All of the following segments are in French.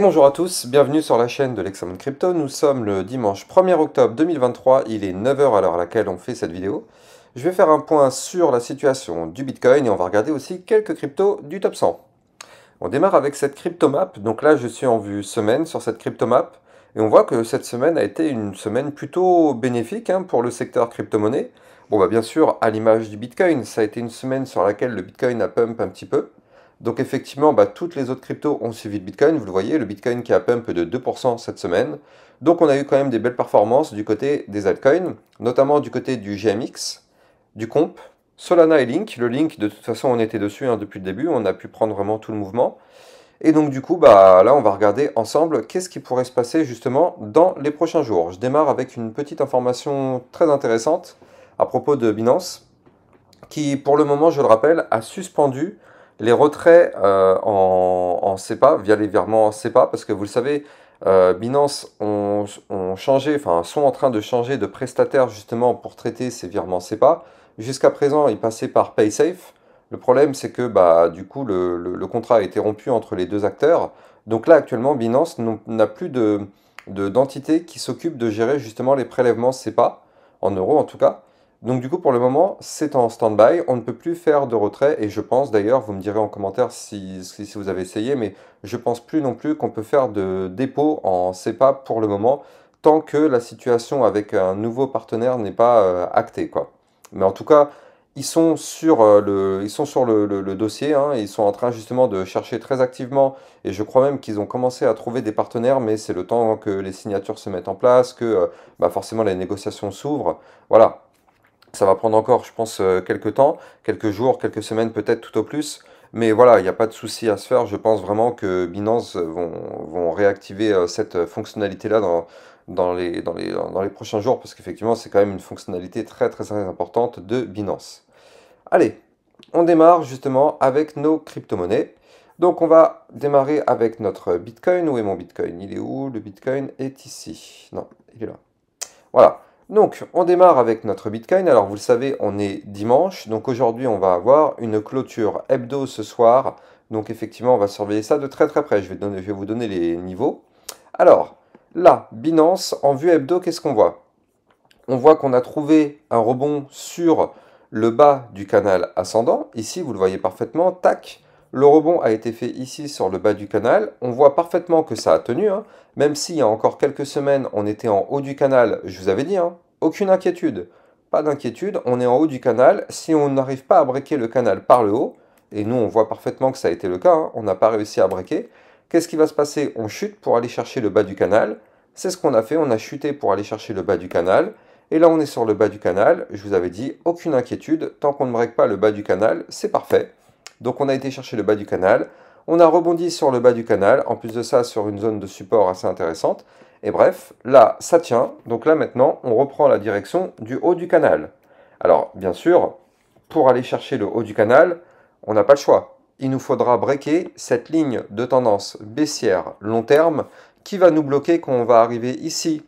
bonjour à tous, bienvenue sur la chaîne de l'Examen Crypto. Nous sommes le dimanche 1er octobre 2023, il est 9h à l'heure à laquelle on fait cette vidéo. Je vais faire un point sur la situation du Bitcoin et on va regarder aussi quelques cryptos du top 100. On démarre avec cette crypto map. Donc là, je suis en vue semaine sur cette crypto map. Et on voit que cette semaine a été une semaine plutôt bénéfique hein, pour le secteur crypto-monnaie. Bon, bah, bien sûr, à l'image du Bitcoin, ça a été une semaine sur laquelle le Bitcoin a pump un petit peu. Donc effectivement, bah, toutes les autres cryptos ont suivi le Bitcoin. Vous le voyez, le Bitcoin qui a pump de 2% cette semaine. Donc on a eu quand même des belles performances du côté des altcoins, notamment du côté du GMX, du Comp, Solana et Link. Le Link, de toute façon, on était dessus hein, depuis le début. On a pu prendre vraiment tout le mouvement. Et donc du coup, bah, là, on va regarder ensemble qu'est-ce qui pourrait se passer justement dans les prochains jours. Je démarre avec une petite information très intéressante à propos de Binance, qui pour le moment, je le rappelle, a suspendu les retraits euh, en, SEPA e CEPA, via les virements en CEPA, parce que vous le savez, euh, Binance ont, changé, enfin, sont en train de changer de prestataire justement pour traiter ces virements CEPA. Jusqu'à présent, ils passaient par PaySafe. Le problème, c'est que bah, du coup, le, contrat a été rompu entre les deux acteurs. Donc là, actuellement, Binance n'a plus de d'entité qui s'occupe de gérer justement les prélèvements CEPA, en euros en tout cas. Donc du coup, pour le moment, c'est en stand-by. On ne peut plus faire de retrait. Et je pense d'ailleurs, vous me direz en commentaire si, vous avez essayé, mais je pense plus non plus qu'on peut faire de dépôt en CEPA pour le moment, tant que la situation avec un nouveau partenaire n'est pas euh, actée. Quoi. Mais en tout cas, ils sont sur euh, le, ils sont sur le, dossier. Hein. ils sont en train justement de chercher très activement. Et je crois même qu'ils ont commencé à trouver des partenaires, mais c'est le temps que les signatures se mettent en place, que euh, bah, forcément les négociations s'ouvrent. Voilà. Ça va prendre encore, je pense, euh, quelques temps, quelques jours, quelques semaines peut-être tout au plus. Mais voilà, il n'y a pas de souci à se faire. Je pense vraiment que Binance vont, vont réactiver euh, cette euh, fonctionnalité-là dans, dans, les, dans, les, dans les prochains jours, parce qu'effectivement, c'est quand même une fonctionnalité très très très importante de Binance. Allez, on démarre justement avec nos crypto-monnaies. Donc on va démarrer avec notre Bitcoin. Où est mon Bitcoin Il est où Le Bitcoin est ici. Non, il est là. Voilà. Donc, on démarre avec notre Bitcoin. Alors, vous le savez, on est dimanche. Donc, aujourd'hui, on va avoir une clôture hebdo ce soir. Donc, effectivement, on va surveiller ça de très très près. Je vais, vous donner les niveaux. Alors, là, Binance, en vue hebdo, qu'est-ce qu'on voit On voit qu'on a trouvé un rebond sur le bas du canal ascendant. Ici, vous le voyez parfaitement. Tac le rebond a été fait ici sur le bas du canal. On voit parfaitement que ça a tenu. Hein. Même s'il y a encore quelques semaines, on était en haut du canal, je vous avais dit, hein, aucune inquiétude. Pas d'inquiétude, on est en haut du canal. Si on n'arrive pas à breaker le canal par le haut, et nous on voit parfaitement que ça a été le cas, hein, on n'a pas réussi à breaker, qu'est-ce qui va se passer On chute pour aller chercher le bas du canal. C'est ce qu'on a fait, on a chuté pour aller chercher le bas du canal. Et là, on est sur le bas du canal. Je vous avais dit, aucune inquiétude. Tant qu'on ne break pas le bas du canal, c'est parfait. Donc on a été chercher le bas du canal, on a rebondi sur le bas du canal, en plus de ça sur une zone de support assez intéressante. Et bref, là, ça tient. Donc là, maintenant, on reprend la direction du haut du canal. Alors, bien sûr, pour aller chercher le haut du canal, on n'a pas le choix. Il nous faudra breaker cette ligne de tendance baissière long terme qui va nous bloquer quand on va arriver ici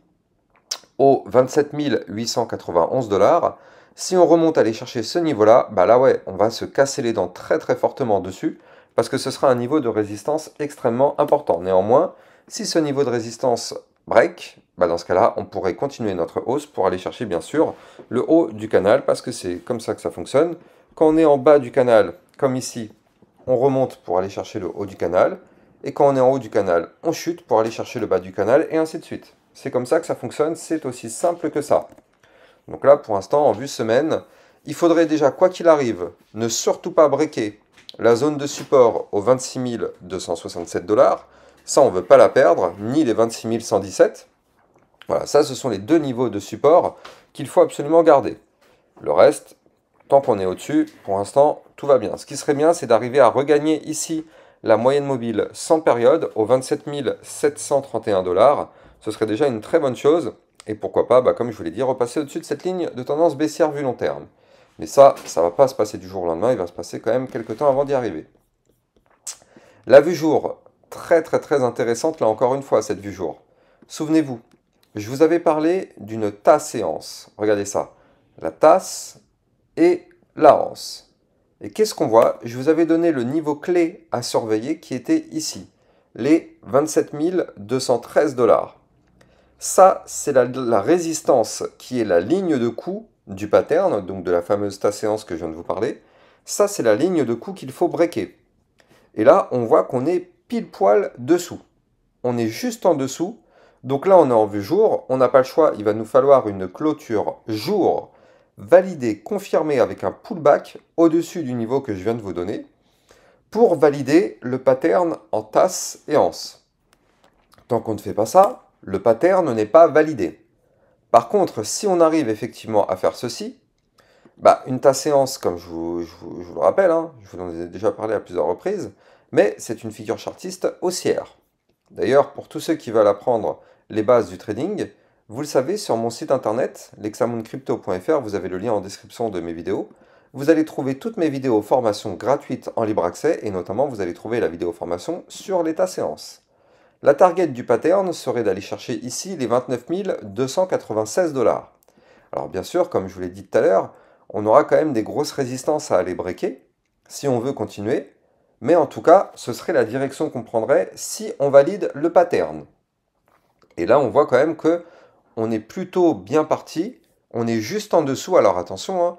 au 27 891 dollars. Si on remonte à aller chercher ce niveau-là, bah là ouais, on va se casser les dents très très fortement dessus, parce que ce sera un niveau de résistance extrêmement important. Néanmoins, si ce niveau de résistance break, bah dans ce cas-là, on pourrait continuer notre hausse pour aller chercher bien sûr le haut du canal, parce que c'est comme ça que ça fonctionne. Quand on est en bas du canal, comme ici, on remonte pour aller chercher le haut du canal, et quand on est en haut du canal, on chute pour aller chercher le bas du canal, et ainsi de suite. C'est comme ça que ça fonctionne, c'est aussi simple que ça. Donc là, pour l'instant, en vue semaine, il faudrait déjà, quoi qu'il arrive, ne surtout pas breaker la zone de support aux 26 267 dollars. Ça, on ne veut pas la perdre, ni les 26 117. Voilà, ça, ce sont les deux niveaux de support qu'il faut absolument garder. Le reste, tant qu'on est au-dessus, pour l'instant, tout va bien. Ce qui serait bien, c'est d'arriver à regagner ici la moyenne mobile sans période aux 27 731 dollars. Ce serait déjà une très bonne chose et pourquoi pas, bah, comme je vous l'ai dit, repasser au-dessus de cette ligne de tendance baissière vue long terme. Mais ça, ça ne va pas se passer du jour au lendemain, il va se passer quand même quelques temps avant d'y arriver. La vue jour, très très très intéressante là encore une fois, cette vue jour. Souvenez-vous, je vous avais parlé d'une tasse séance. Regardez ça, la tasse et la hanse. Et qu'est-ce qu'on voit Je vous avais donné le niveau clé à surveiller qui était ici, les 27 213 dollars. Ça, c'est la, résistance qui est la ligne de coup du pattern, donc de la fameuse tasse séance que je viens de vous parler. Ça, c'est la ligne de coup qu'il faut breaker. Et là, on voit qu'on est pile poil dessous. On est juste en dessous. Donc là, on est en vue jour. On n'a pas le choix. Il va nous falloir une clôture jour validée, confirmée avec un pullback au-dessus du niveau que je viens de vous donner pour valider le pattern en tasse et anse. Tant qu'on ne fait pas ça, le pattern n'est pas validé. Par contre, si on arrive effectivement à faire ceci, bah, une tasse séance, comme je vous, le rappelle, hein, je vous en ai déjà parlé à plusieurs reprises, mais c'est une figure chartiste haussière. D'ailleurs, pour tous ceux qui veulent apprendre les bases du trading, vous le savez, sur mon site internet, lexamondcrypto.fr, vous avez le lien en description de mes vidéos. Vous allez trouver toutes mes vidéos formation gratuites en libre accès, et notamment vous allez trouver la vidéo formation sur l'état séance. La target du pattern serait d'aller chercher ici les 29 296 dollars. Alors bien sûr, comme je vous l'ai dit tout à l'heure, on aura quand même des grosses résistances à aller breaker si on veut continuer, mais en tout cas, ce serait la direction qu'on prendrait si on valide le pattern. Et là, on voit quand même que on est plutôt bien parti, on est juste en dessous, alors attention, hein,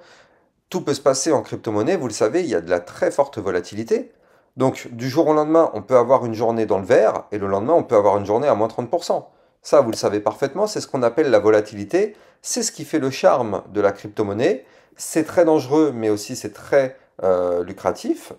tout peut se passer en crypto-monnaie, vous le savez, il y a de la très forte volatilité, donc du jour au lendemain, on peut avoir une journée dans le vert et le lendemain, on peut avoir une journée à moins 30%. Ça, vous le savez parfaitement, c'est ce qu'on appelle la volatilité. C'est ce qui fait le charme de la crypto-monnaie. C'est très dangereux, mais aussi c'est très euh, lucratif.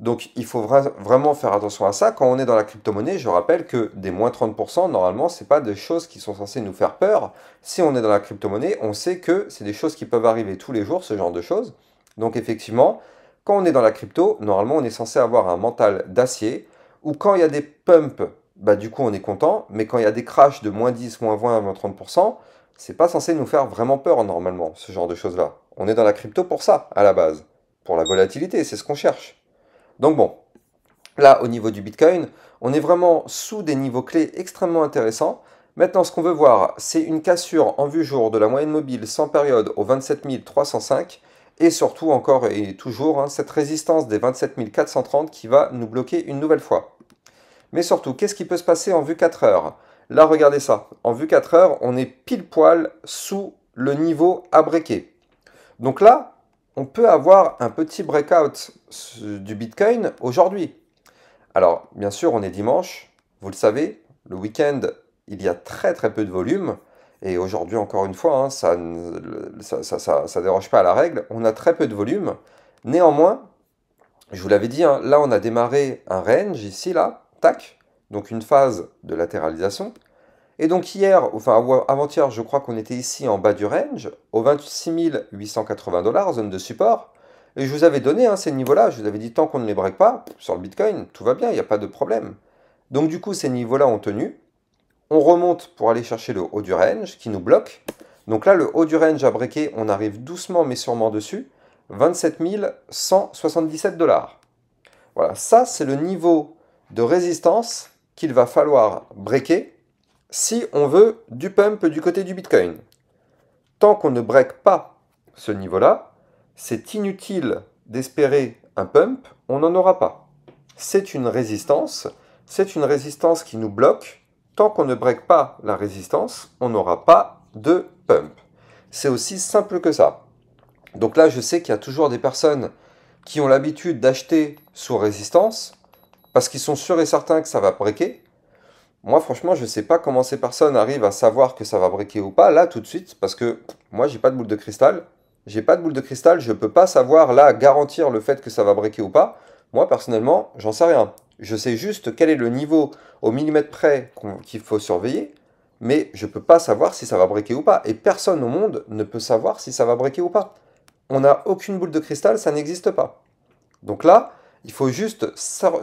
Donc il faut vraiment faire attention à ça. Quand on est dans la crypto-monnaie, je rappelle que des moins 30%, normalement, ce n'est pas des choses qui sont censées nous faire peur. Si on est dans la crypto-monnaie, on sait que c'est des choses qui peuvent arriver tous les jours, ce genre de choses. Donc effectivement, quand on est dans la crypto, normalement, on est censé avoir un mental d'acier, ou quand il y a des pumps, bah, du coup, on est content, mais quand il y a des crashs de moins 10, moins 20, moins 30%, c'est pas censé nous faire vraiment peur, normalement, ce genre de choses-là. On est dans la crypto pour ça, à la base. Pour la volatilité, c'est ce qu'on cherche. Donc bon, là, au niveau du Bitcoin, on est vraiment sous des niveaux clés extrêmement intéressants. Maintenant, ce qu'on veut voir, c'est une cassure en vue jour de la moyenne mobile sans période au 27 305 et surtout encore et toujours hein, cette résistance des 27 430 qui va nous bloquer une nouvelle fois. Mais surtout, qu'est-ce qui peut se passer en vue 4 heures Là, regardez ça. En vue 4 heures, on est pile poil sous le niveau à breaker. Donc là, on peut avoir un petit breakout du Bitcoin aujourd'hui. Alors, bien sûr, on est dimanche, vous le savez, le week-end, il y a très très peu de volume. Et aujourd'hui, encore une fois, hein, ça ne ça, déroge pas à la règle. On a très peu de volume. Néanmoins, je vous l'avais dit, hein, là, on a démarré un range ici, là, tac, donc une phase de latéralisation. Et donc hier, enfin avant-hier, je crois qu'on était ici en bas du range, aux 26 880 dollars, zone de support. Et je vous avais donné hein, ces niveaux-là, je vous avais dit tant qu'on ne les break pas, sur le Bitcoin, tout va bien, il n'y a pas de problème. Donc du coup, ces niveaux-là ont tenu. On remonte pour aller chercher le haut du range qui nous bloque. Donc là, le haut du range à breaker, on arrive doucement mais sûrement dessus. 27 177 dollars. Voilà, ça c'est le niveau de résistance qu'il va falloir breaker si on veut du pump du côté du Bitcoin. Tant qu'on ne break pas ce niveau-là, c'est inutile d'espérer un pump, on n'en aura pas. C'est une résistance, c'est une résistance qui nous bloque Tant qu'on ne break pas la résistance, on n'aura pas de pump. C'est aussi simple que ça. Donc là, je sais qu'il y a toujours des personnes qui ont l'habitude d'acheter sous résistance parce qu'ils sont sûrs et certains que ça va breaker. Moi, franchement, je ne sais pas comment ces personnes arrivent à savoir que ça va breaker ou pas là tout de suite parce que moi, j'ai pas de boule de cristal. J'ai pas de boule de cristal, je ne peux pas savoir là garantir le fait que ça va breaker ou pas. Moi, personnellement, j'en sais rien. Je sais juste quel est le niveau au millimètre près qu'il faut surveiller, mais je ne peux pas savoir si ça va briquer ou pas. Et personne au monde ne peut savoir si ça va briquer ou pas. On n'a aucune boule de cristal, ça n'existe pas. Donc là, il faut juste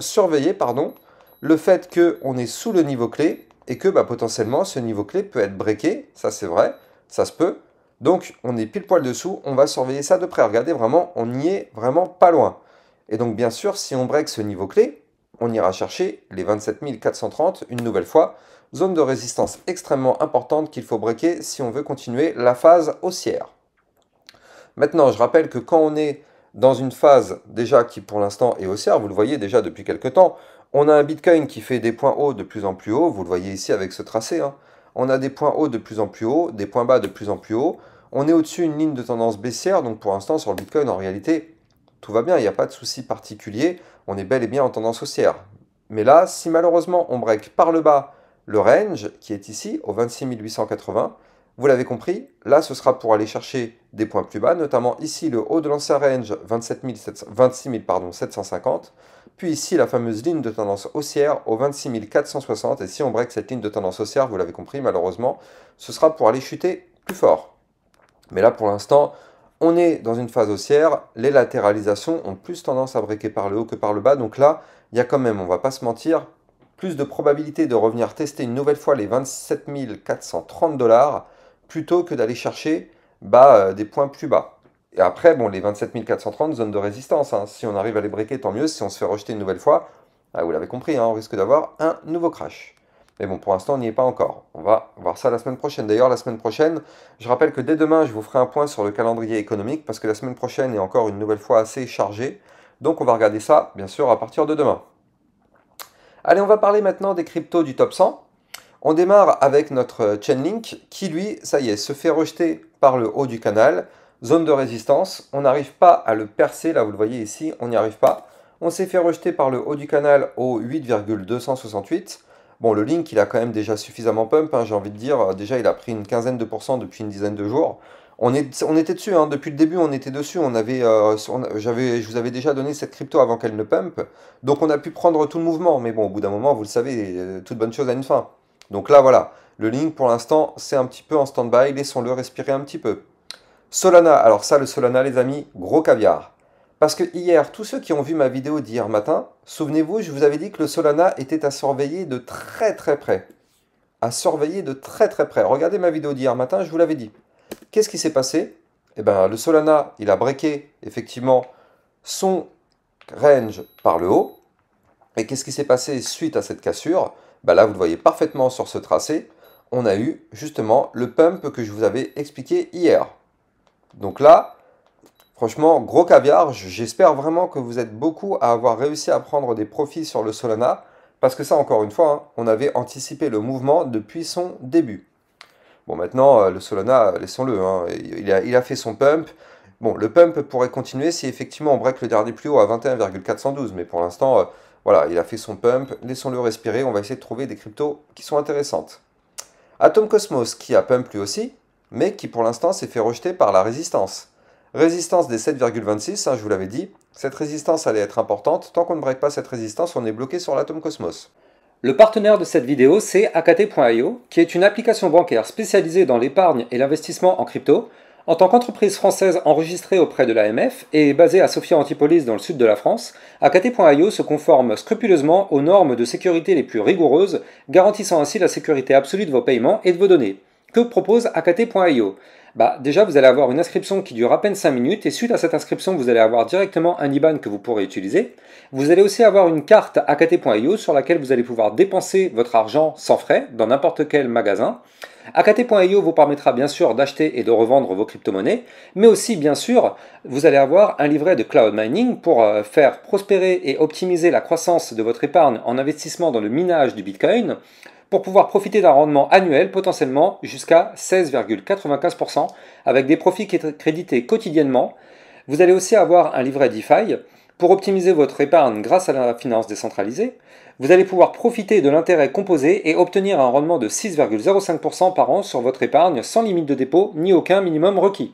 surveiller pardon, le fait qu'on est sous le niveau clé et que bah, potentiellement ce niveau clé peut être breaké, ça c'est vrai, ça se peut. Donc on est pile poil dessous, on va surveiller ça de près. Regardez vraiment, on n'y est vraiment pas loin. Et donc bien sûr, si on break ce niveau clé, on ira chercher les 27 430 une nouvelle fois, zone de résistance extrêmement importante qu'il faut breaker si on veut continuer la phase haussière. Maintenant, je rappelle que quand on est dans une phase déjà qui pour l'instant est haussière, vous le voyez déjà depuis quelques temps, on a un Bitcoin qui fait des points hauts de plus en plus hauts, vous le voyez ici avec ce tracé, hein. on a des points hauts de plus en plus hauts, des points bas de plus en plus hauts, on est au-dessus d'une ligne de tendance baissière, donc pour l'instant sur le Bitcoin en réalité tout va bien, il n'y a pas de souci particulier, on est bel et bien en tendance haussière. Mais là, si malheureusement on break par le bas le range qui est ici, au 26 880, vous l'avez compris, là ce sera pour aller chercher des points plus bas, notamment ici le haut de l'ancien range 26 pardon, 750, puis ici la fameuse ligne de tendance haussière au 26 460, et si on break cette ligne de tendance haussière, vous l'avez compris malheureusement, ce sera pour aller chuter plus fort. Mais là pour l'instant, on est dans une phase haussière, les latéralisations ont plus tendance à briquer par le haut que par le bas, donc là, il y a quand même, on va pas se mentir, plus de probabilité de revenir tester une nouvelle fois les 27 430 dollars plutôt que d'aller chercher bah, euh, des points plus bas. Et après, bon, les 27 430, zone de résistance. Hein. Si on arrive à les briquer, tant mieux. Si on se fait rejeter une nouvelle fois, ah, vous l'avez compris, hein, on risque d'avoir un nouveau crash. Mais bon, pour l'instant, on n'y est pas encore. On va voir ça la semaine prochaine. D'ailleurs, la semaine prochaine, je rappelle que dès demain, je vous ferai un point sur le calendrier économique parce que la semaine prochaine est encore une nouvelle fois assez chargée. Donc, on va regarder ça, bien sûr, à partir de demain. Allez, on va parler maintenant des cryptos du top 100. On démarre avec notre euh, Chainlink qui, lui, ça y est, se fait rejeter par le haut du canal. Zone de résistance, on n'arrive pas à le percer. Là, vous le voyez ici, on n'y arrive pas. On s'est fait rejeter par le haut du canal au 8,268. Bon, le Link, il a quand même déjà suffisamment pump, hein, j'ai envie de dire. Déjà, il a pris une quinzaine de pourcents depuis une dizaine de jours. On, est, on était dessus, hein. depuis le début, on était dessus. On avait, euh, j'avais, je vous avais déjà donné cette crypto avant qu'elle ne pump. Donc, on a pu prendre tout le mouvement. Mais bon, au bout d'un moment, vous le savez, euh, toute bonne chose a une fin. Donc là, voilà. Le Link, pour l'instant, c'est un petit peu en stand-by. Laissons-le respirer un petit peu. Solana, alors ça, le Solana, les amis, gros caviar. Parce que hier, tous ceux qui ont vu ma vidéo d'hier matin, souvenez-vous, je vous avais dit que le Solana était à surveiller de très très près. À surveiller de très très près. Regardez ma vidéo d'hier matin, je vous l'avais dit. Qu'est-ce qui s'est passé Eh bien, le Solana, il a breaké effectivement son range par le haut. Et qu'est-ce qui s'est passé suite à cette cassure ben Là, vous le voyez parfaitement sur ce tracé. On a eu justement le pump que je vous avais expliqué hier. Donc là, Franchement, gros caviar, j'espère vraiment que vous êtes beaucoup à avoir réussi à prendre des profits sur le Solana, parce que ça, encore une fois, hein, on avait anticipé le mouvement depuis son début. Bon, maintenant, euh, le Solana, laissons-le, hein, il, a, fait son pump. Bon, le pump pourrait continuer si effectivement on break le dernier plus haut à 21,412, mais pour l'instant, euh, voilà, il a fait son pump, laissons-le respirer, on va essayer de trouver des cryptos qui sont intéressantes. Atom Cosmos, qui a pump lui aussi, mais qui pour l'instant s'est fait rejeter par la résistance. Résistance des 7,26, je vous l'avais dit. Cette résistance allait être importante. Tant qu'on ne break pas cette résistance, on est bloqué sur l'atome Cosmos. Le partenaire de cette vidéo, c'est AKT.io, qui est une application bancaire spécialisée dans l'épargne et l'investissement en crypto. En tant qu'entreprise française enregistrée auprès de l'AMF et basée à Sofia Antipolis dans le sud de la France, AKT.io se conforme scrupuleusement aux normes de sécurité les plus rigoureuses, garantissant ainsi la sécurité absolue de vos paiements et de vos données. Que propose AKT.io bah, Déjà, vous allez avoir une inscription qui dure à peine 5 minutes et suite à cette inscription, vous allez avoir directement un IBAN que vous pourrez utiliser. Vous allez aussi avoir une carte AKT.io sur laquelle vous allez pouvoir dépenser votre argent sans frais dans n'importe quel magasin. AKT.io vous permettra bien sûr d'acheter et de revendre vos crypto-monnaies, mais aussi bien sûr, vous allez avoir un livret de cloud mining pour euh, faire prospérer et optimiser la croissance de votre épargne en investissement dans le minage du Bitcoin pour pouvoir profiter d'un rendement annuel potentiellement jusqu'à 16,95% avec des profits crédités quotidiennement. Vous allez aussi avoir un livret DeFi pour optimiser votre épargne grâce à la finance décentralisée. Vous allez pouvoir profiter de l'intérêt composé et obtenir un rendement de 6,05% par an sur votre épargne sans limite de dépôt ni aucun minimum requis.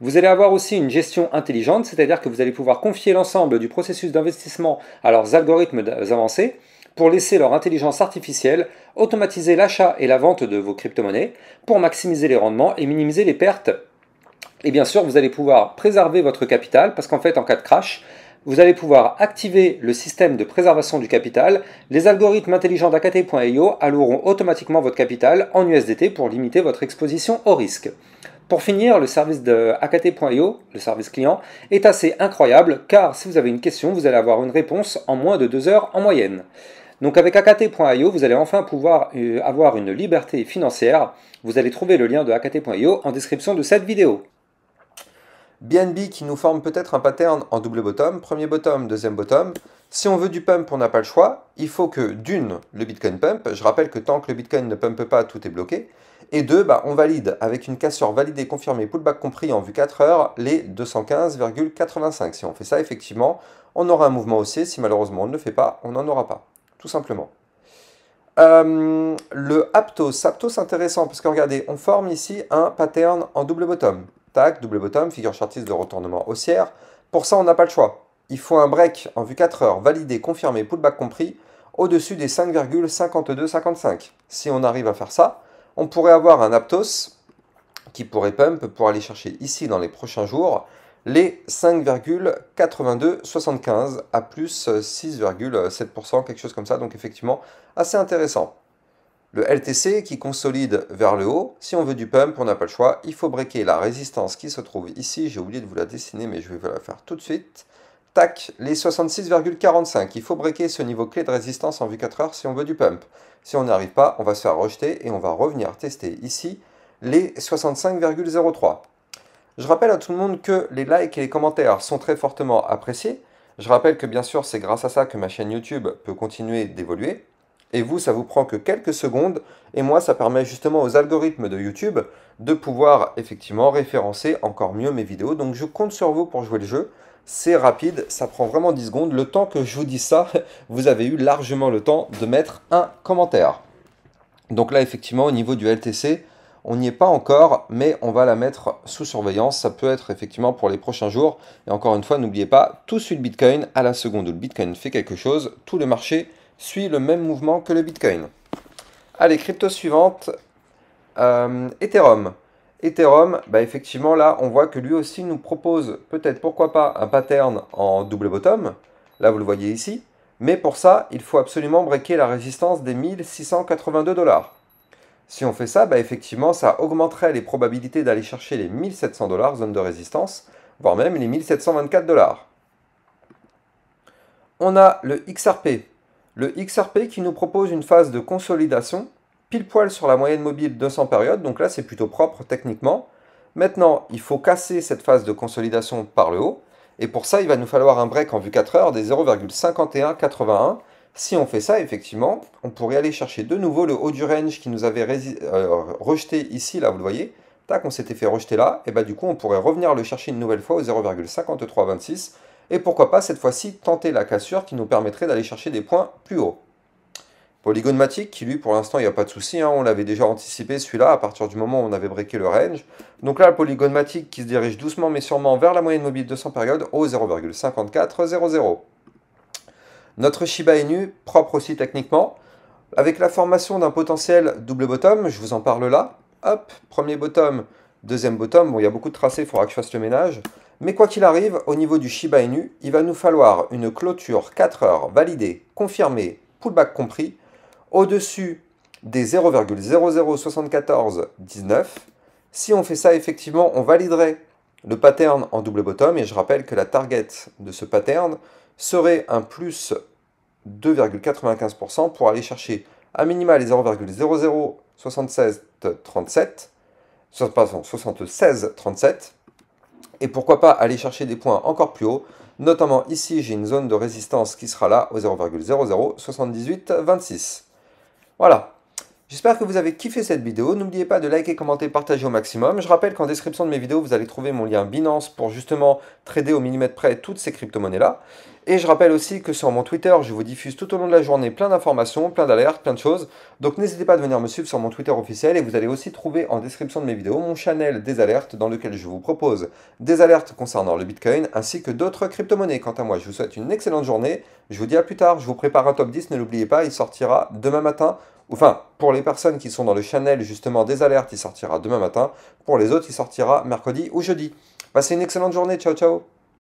Vous allez avoir aussi une gestion intelligente, c'est-à-dire que vous allez pouvoir confier l'ensemble du processus d'investissement à leurs algorithmes avancés pour laisser leur intelligence artificielle automatiser l'achat et la vente de vos crypto-monnaies pour maximiser les rendements et minimiser les pertes. Et bien sûr, vous allez pouvoir préserver votre capital parce qu'en fait, en cas de crash, vous allez pouvoir activer le système de préservation du capital. Les algorithmes intelligents d'AKT.io alloueront automatiquement votre capital en USDT pour limiter votre exposition au risque. Pour finir, le service de AKT.io, le service client, est assez incroyable car si vous avez une question, vous allez avoir une réponse en moins de deux heures en moyenne. Donc avec AKT.io, vous allez enfin pouvoir euh, avoir une liberté financière. Vous allez trouver le lien de AKT.io en description de cette vidéo. BNB qui nous forme peut-être un pattern en double bottom, premier bottom, deuxième bottom. Si on veut du pump, on n'a pas le choix. Il faut que d'une, le Bitcoin pump. Je rappelle que tant que le Bitcoin ne pumpe pas, tout est bloqué. Et deux, bah, on valide avec une cassure validée, confirmée, pullback compris en vue 4 heures, les 215,85. Si on fait ça, effectivement, on aura un mouvement haussier. Si malheureusement on ne le fait pas, on n'en aura pas tout simplement. Euh, le Aptos. Aptos intéressant parce que regardez, on forme ici un pattern en double bottom. Tac, double bottom, figure chartiste de retournement haussière. Pour ça, on n'a pas le choix. Il faut un break en vue 4 heures, validé, confirmé, pullback compris, au-dessus des 5,5255. Si on arrive à faire ça, on pourrait avoir un Aptos qui pourrait pump pour aller chercher ici dans les prochains jours les 5,8275 à plus 6,7%, quelque chose comme ça, donc effectivement assez intéressant. Le LTC qui consolide vers le haut, si on veut du pump, on n'a pas le choix, il faut breaker la résistance qui se trouve ici, j'ai oublié de vous la dessiner mais je vais la faire tout de suite. Tac, les 66,45, il faut breaker ce niveau clé de résistance en vue 4 heures si on veut du pump. Si on n'y arrive pas, on va se faire rejeter et on va revenir tester ici les 65,03. Je rappelle à tout le monde que les likes et les commentaires sont très fortement appréciés. Je rappelle que bien sûr, c'est grâce à ça que ma chaîne YouTube peut continuer d'évoluer. Et vous, ça vous prend que quelques secondes. Et moi, ça permet justement aux algorithmes de YouTube de pouvoir effectivement référencer encore mieux mes vidéos. Donc je compte sur vous pour jouer le jeu. C'est rapide, ça prend vraiment 10 secondes. Le temps que je vous dis ça, vous avez eu largement le temps de mettre un commentaire. Donc là, effectivement, au niveau du LTC, on n'y est pas encore, mais on va la mettre sous surveillance. Ça peut être effectivement pour les prochains jours. Et encore une fois, n'oubliez pas, tout suit le Bitcoin. À la seconde où le Bitcoin fait quelque chose, tout le marché suit le même mouvement que le Bitcoin. Allez, crypto suivante, euh, Ethereum. Ethereum, bah effectivement là, on voit que lui aussi nous propose peut-être, pourquoi pas, un pattern en double bottom. Là, vous le voyez ici. Mais pour ça, il faut absolument breaker la résistance des 1682 dollars. Si on fait ça, bah effectivement, ça augmenterait les probabilités d'aller chercher les 1700 dollars zone de résistance, voire même les 1724 dollars. On a le XRP. Le XRP qui nous propose une phase de consolidation, pile poil sur la moyenne mobile 200 périodes, donc là c'est plutôt propre techniquement. Maintenant, il faut casser cette phase de consolidation par le haut, et pour ça, il va nous falloir un break en vue 4 heures des 0,5181 si on fait ça, effectivement, on pourrait aller chercher de nouveau le haut du range qui nous avait euh, rejeté ici, là, vous le voyez. Tac, on s'était fait rejeter là. Et bah du coup, on pourrait revenir le chercher une nouvelle fois au 0,5326. Et pourquoi pas, cette fois-ci, tenter la cassure qui nous permettrait d'aller chercher des points plus hauts. Polygonmatique, qui lui, pour l'instant, il n'y a pas de souci. Hein. on l'avait déjà anticipé, celui-là, à partir du moment où on avait breaké le range. Donc là, le Polygonmatique qui se dirige doucement mais sûrement vers la moyenne mobile de 100 périodes au 0,5400. Notre Shiba Inu, propre aussi techniquement, avec la formation d'un potentiel double bottom, je vous en parle là. Hop, premier bottom, deuxième bottom. Bon, il y a beaucoup de tracés, il faudra que je fasse le ménage. Mais quoi qu'il arrive, au niveau du Shiba Inu, il va nous falloir une clôture 4 heures validée, confirmée, pullback compris, au-dessus des 0,007419. Si on fait ça, effectivement, on validerait le pattern en double bottom, et je rappelle que la target de ce pattern serait un plus 2,95% pour aller chercher à minima les 0,007637, 76, 37, et pourquoi pas aller chercher des points encore plus hauts, notamment ici j'ai une zone de résistance qui sera là au 0,007826. Voilà, J'espère que vous avez kiffé cette vidéo. N'oubliez pas de liker, commenter, partager au maximum. Je rappelle qu'en description de mes vidéos, vous allez trouver mon lien Binance pour justement trader au millimètre près toutes ces crypto-monnaies-là. Et je rappelle aussi que sur mon Twitter, je vous diffuse tout au long de la journée plein d'informations, plein d'alertes, plein de choses. Donc n'hésitez pas à venir me suivre sur mon Twitter officiel et vous allez aussi trouver en description de mes vidéos mon channel des alertes dans lequel je vous propose des alertes concernant le Bitcoin ainsi que d'autres crypto-monnaies. Quant à moi, je vous souhaite une excellente journée. Je vous dis à plus tard, je vous prépare un top 10, ne l'oubliez pas, il sortira demain matin. Enfin, pour les personnes qui sont dans le channel justement des alertes, il sortira demain matin. Pour les autres, il sortira mercredi ou jeudi. Passez une excellente journée, ciao ciao